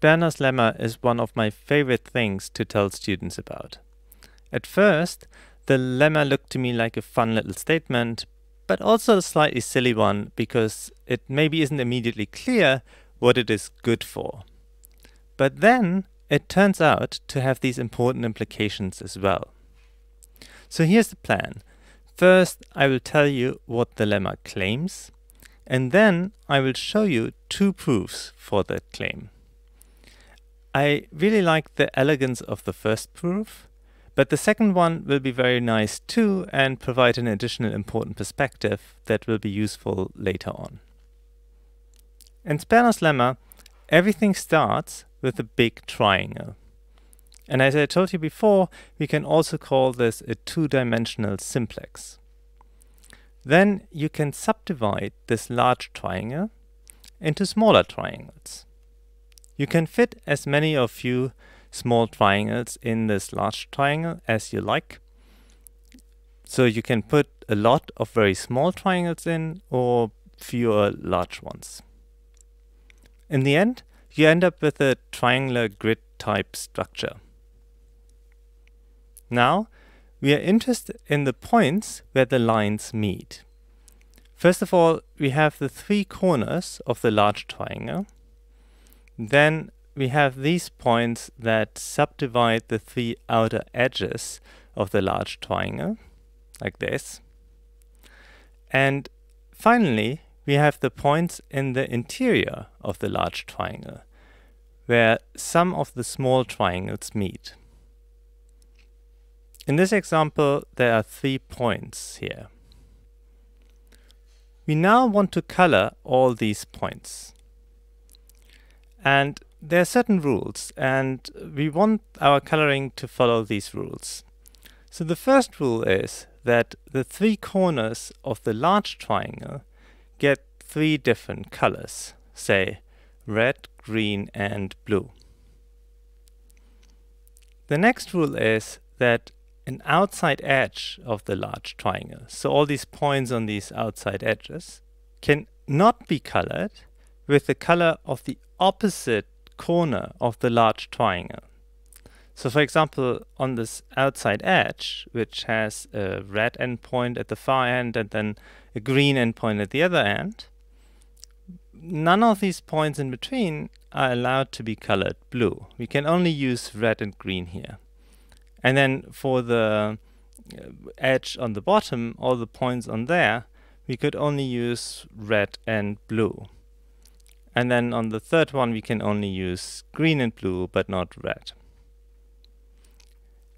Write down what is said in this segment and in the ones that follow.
Sperner's lemma is one of my favorite things to tell students about. At first, the lemma looked to me like a fun little statement, but also a slightly silly one because it maybe isn't immediately clear what it is good for. But then it turns out to have these important implications as well. So here's the plan. First, I will tell you what the lemma claims, and then I will show you two proofs for that claim. I really like the elegance of the first proof, but the second one will be very nice too and provide an additional important perspective that will be useful later on. In Sperner's lemma, everything starts with a big triangle. And as I told you before, we can also call this a two-dimensional simplex. Then you can subdivide this large triangle into smaller triangles. You can fit as many of few small triangles in this large triangle as you like. So you can put a lot of very small triangles in or fewer large ones. In the end, you end up with a triangular grid type structure. Now, we are interested in the points where the lines meet. First of all, we have the three corners of the large triangle. Then we have these points that subdivide the three outer edges of the large triangle, like this. And finally, we have the points in the interior of the large triangle, where some of the small triangles meet. In this example, there are three points here. We now want to color all these points. And there are certain rules, and we want our coloring to follow these rules. So the first rule is that the three corners of the large triangle get three different colors, say red, green and blue. The next rule is that an outside edge of the large triangle, so all these points on these outside edges, can not be colored with the color of the opposite corner of the large triangle. So for example, on this outside edge, which has a red endpoint at the far end and then a green endpoint at the other end, none of these points in between are allowed to be colored blue. We can only use red and green here. And then for the uh, edge on the bottom, all the points on there, we could only use red and blue. And then on the third one, we can only use green and blue, but not red.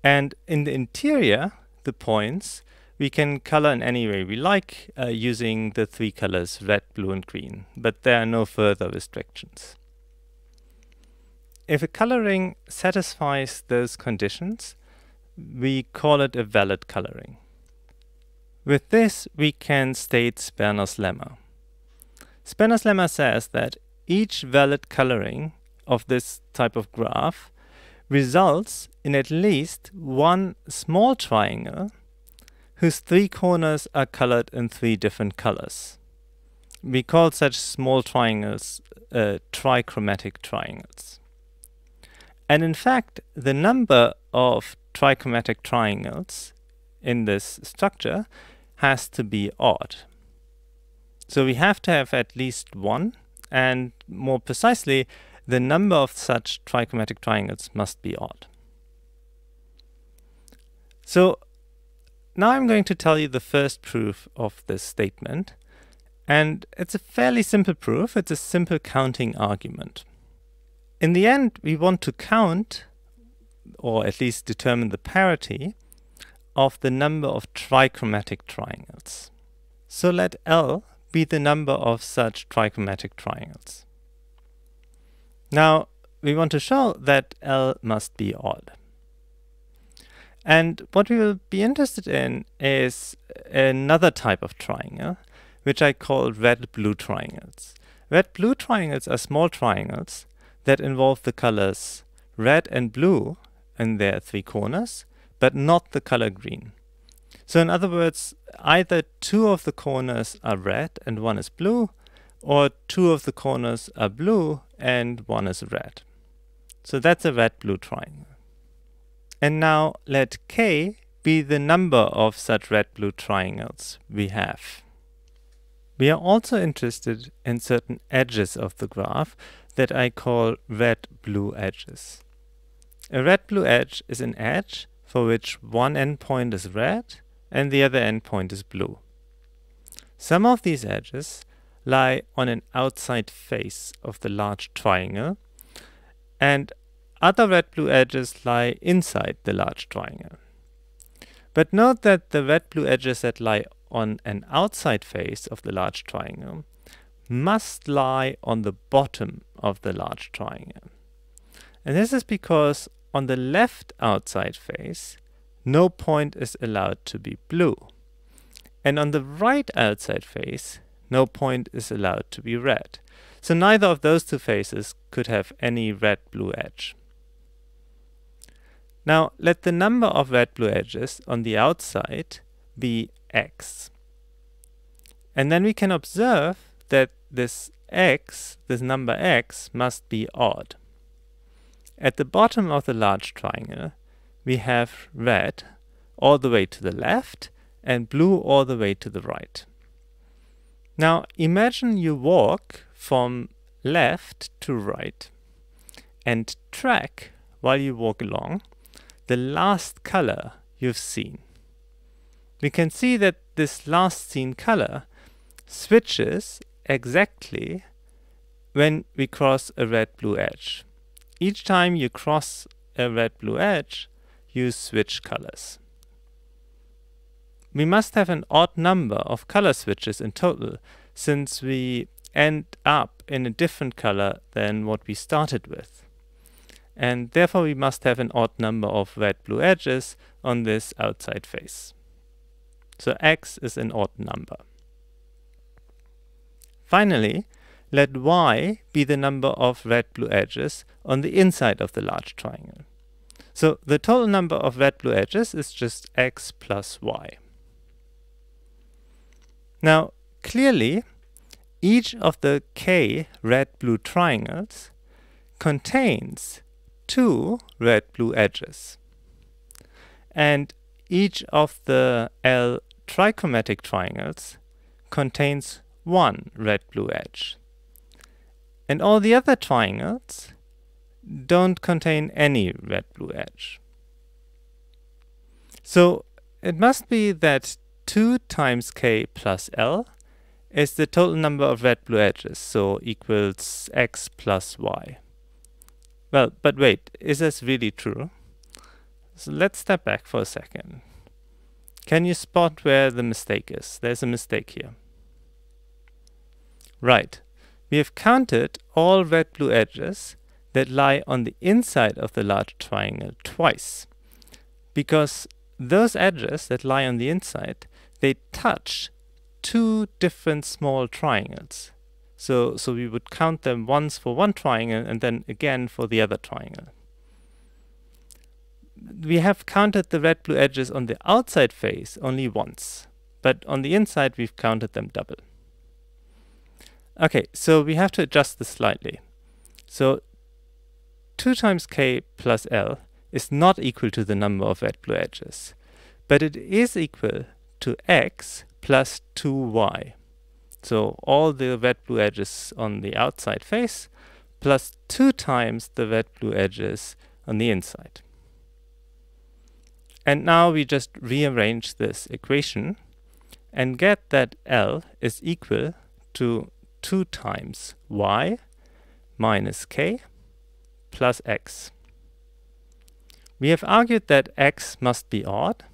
And in the interior, the points, we can color in any way we like uh, using the three colors red, blue, and green, but there are no further restrictions. If a coloring satisfies those conditions, we call it a valid coloring. With this, we can state Spanner's lemma. Spanner's lemma says that each valid coloring of this type of graph results in at least one small triangle whose three corners are colored in three different colors. We call such small triangles uh, trichromatic triangles. And in fact, the number of trichromatic triangles in this structure has to be odd. So we have to have at least one and more precisely, the number of such trichromatic triangles must be odd. So now I'm going to tell you the first proof of this statement. And it's a fairly simple proof. It's a simple counting argument. In the end, we want to count, or at least determine the parity, of the number of trichromatic triangles. So let L be the number of such trichromatic triangles. Now, we want to show that L must be odd. And what we will be interested in is another type of triangle, which I call red-blue triangles. Red-blue triangles are small triangles that involve the colors red and blue in their three corners, but not the color green. So in other words, either two of the corners are red and one is blue, or two of the corners are blue and one is red. So that's a red-blue triangle. And now let k be the number of such red-blue triangles we have. We are also interested in certain edges of the graph that I call red-blue edges. A red-blue edge is an edge for which one endpoint is red and the other endpoint is blue. Some of these edges lie on an outside face of the large triangle and other red-blue edges lie inside the large triangle. But note that the red-blue edges that lie on an outside face of the large triangle must lie on the bottom of the large triangle. And this is because on the left outside face, no point is allowed to be blue. And on the right outside face, no point is allowed to be red. So neither of those two faces could have any red-blue edge. Now let the number of red-blue edges on the outside be x. And then we can observe that this x, this number x, must be odd. At the bottom of the large triangle, we have red all the way to the left and blue all the way to the right. Now imagine you walk from left to right and track while you walk along the last color you've seen. We can see that this last seen color switches exactly when we cross a red blue edge. Each time you cross a red blue edge, Use switch colors. We must have an odd number of color switches in total, since we end up in a different color than what we started with. And therefore we must have an odd number of red-blue edges on this outside face. So x is an odd number. Finally, let y be the number of red-blue edges on the inside of the large triangle. So the total number of red blue edges is just x plus y. Now, clearly, each of the k red blue triangles contains two red blue edges. And each of the L trichromatic triangles contains one red blue edge. And all the other triangles don't contain any red blue edge. So it must be that 2 times k plus l is the total number of red blue edges, so equals x plus y. Well, but wait, is this really true? So let's step back for a second. Can you spot where the mistake is? There's a mistake here. Right, we have counted all red blue edges that lie on the inside of the large triangle twice. Because those edges that lie on the inside, they touch two different small triangles. So, so we would count them once for one triangle and then again for the other triangle. We have counted the red-blue edges on the outside face only once, but on the inside we've counted them double. Okay, so we have to adjust this slightly. So 2 times k plus l is not equal to the number of red blue edges, but it is equal to x plus 2y. So all the red blue edges on the outside face plus 2 times the red blue edges on the inside. And now we just rearrange this equation and get that L is equal to 2 times y minus k plus x. We have argued that x must be odd,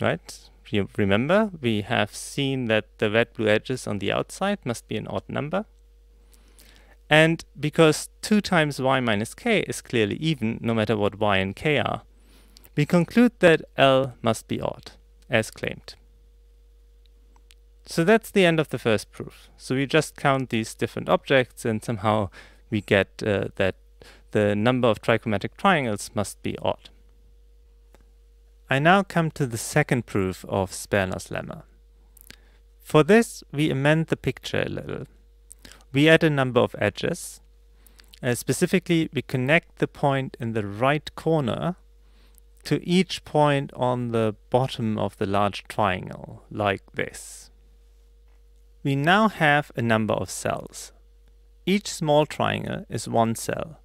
right? You remember, we have seen that the red blue edges on the outside must be an odd number. And because 2 times y minus k is clearly even, no matter what y and k are, we conclude that L must be odd, as claimed. So that's the end of the first proof. So we just count these different objects and somehow we get uh, that the number of trichromatic triangles must be odd. I now come to the second proof of Sperner's lemma. For this, we amend the picture a little. We add a number of edges. Uh, specifically, we connect the point in the right corner to each point on the bottom of the large triangle, like this. We now have a number of cells. Each small triangle is one cell.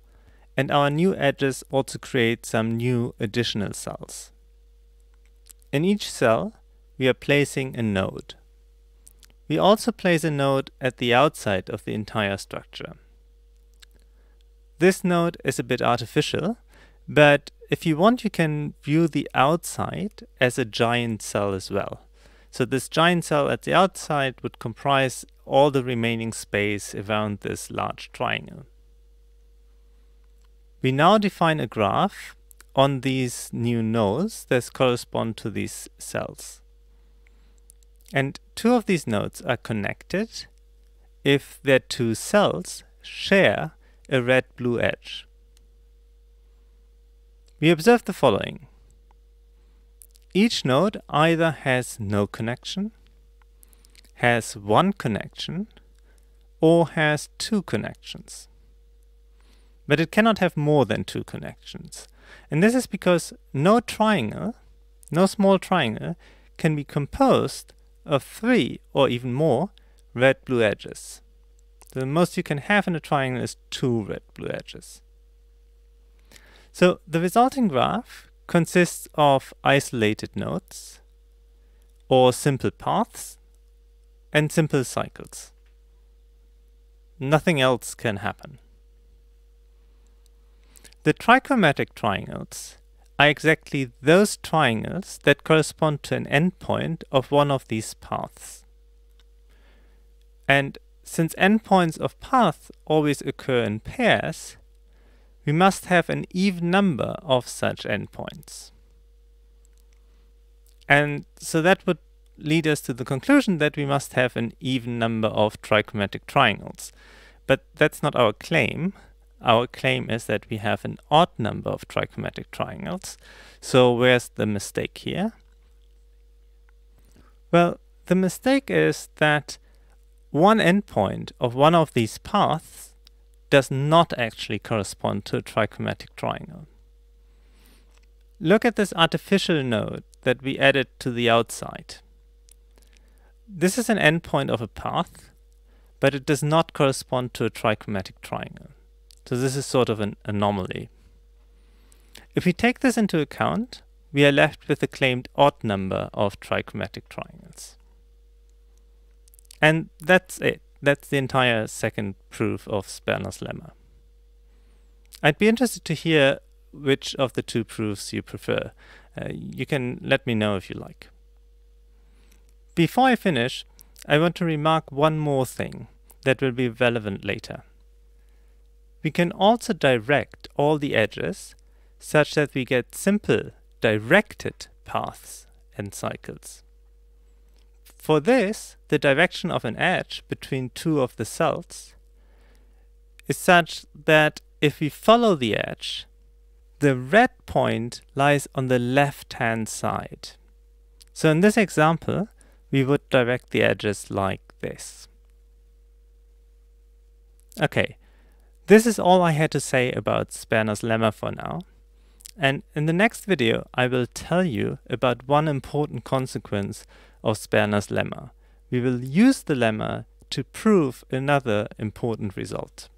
And our new edges also create some new additional cells. In each cell, we are placing a node. We also place a node at the outside of the entire structure. This node is a bit artificial, but if you want, you can view the outside as a giant cell as well. So this giant cell at the outside would comprise all the remaining space around this large triangle. We now define a graph on these new nodes that correspond to these cells. And two of these nodes are connected if their two cells share a red-blue edge. We observe the following. Each node either has no connection, has one connection, or has two connections but it cannot have more than two connections. And this is because no triangle, no small triangle, can be composed of three or even more red-blue edges. The most you can have in a triangle is two red-blue edges. So the resulting graph consists of isolated nodes, or simple paths, and simple cycles. Nothing else can happen. The trichromatic triangles are exactly those triangles that correspond to an endpoint of one of these paths. And since endpoints of paths always occur in pairs, we must have an even number of such endpoints. And so that would lead us to the conclusion that we must have an even number of trichromatic triangles. But that's not our claim our claim is that we have an odd number of trichromatic triangles. So where's the mistake here? Well, the mistake is that one endpoint of one of these paths does not actually correspond to a trichromatic triangle. Look at this artificial node that we added to the outside. This is an endpoint of a path, but it does not correspond to a trichromatic triangle. So this is sort of an anomaly. If we take this into account, we are left with the claimed odd number of trichromatic triangles. And that's it. That's the entire second proof of Sperner's lemma. I'd be interested to hear which of the two proofs you prefer. Uh, you can let me know if you like. Before I finish, I want to remark one more thing that will be relevant later. We can also direct all the edges such that we get simple directed paths and cycles. For this, the direction of an edge between two of the cells is such that if we follow the edge, the red point lies on the left-hand side. So in this example, we would direct the edges like this. Okay, this is all I had to say about Spanner's Lemma for now. And in the next video, I will tell you about one important consequence of Spanner's Lemma. We will use the lemma to prove another important result.